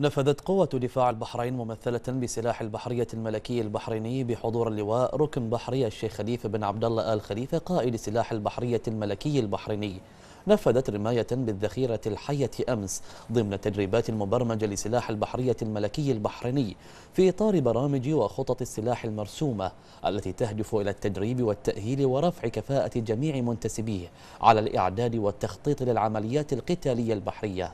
نفذت قوة دفاع البحرين ممثلة بسلاح البحرية الملكي البحريني بحضور اللواء ركن بحرية الشيخ خليفة بن عبد الله آل خليفة قائد سلاح البحرية الملكي البحريني نفذت رماية بالذخيرة الحية أمس ضمن تدريبات المبرمجة لسلاح البحرية الملكي البحريني في إطار برامج وخطط السلاح المرسومة التي تهدف إلى التدريب والتأهيل ورفع كفاءة جميع منتسبيه على الإعداد والتخطيط للعمليات القتالية البحرية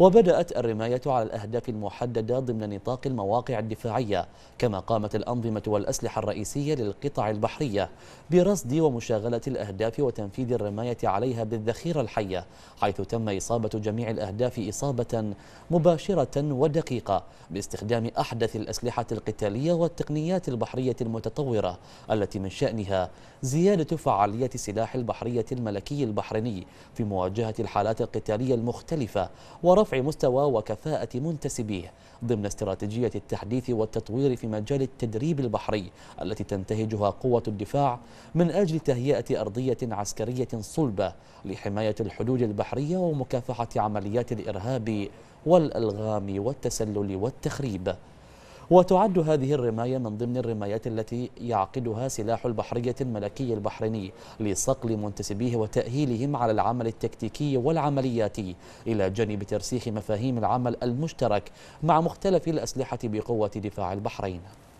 وبدأت الرماية على الأهداف المحددة ضمن نطاق المواقع الدفاعية كما قامت الأنظمة والأسلحة الرئيسية للقطع البحرية برصد ومشاغلة الأهداف وتنفيذ الرماية عليها بالذخيرة الحية حيث تم إصابة جميع الأهداف إصابة مباشرة ودقيقة باستخدام أحدث الأسلحة القتالية والتقنيات البحرية المتطورة التي من شأنها زيادة فعالية سلاح البحرية الملكي البحريني في مواجهة الحالات القتالية المختلفة ورفع ورفع مستوى وكفاءة منتسبيه ضمن استراتيجية التحديث والتطوير في مجال التدريب البحري التي تنتهجها قوة الدفاع من أجل تهيئة أرضية عسكرية صلبة لحماية الحدود البحرية ومكافحة عمليات الإرهاب والألغام والتسلل والتخريب وتعد هذه الرماية من ضمن الرمايات التي يعقدها سلاح البحرية الملكي البحريني لصقل منتسبيه وتأهيلهم على العمل التكتيكي والعملياتي إلى جانب ترسيخ مفاهيم العمل المشترك مع مختلف الأسلحة بقوة دفاع البحرين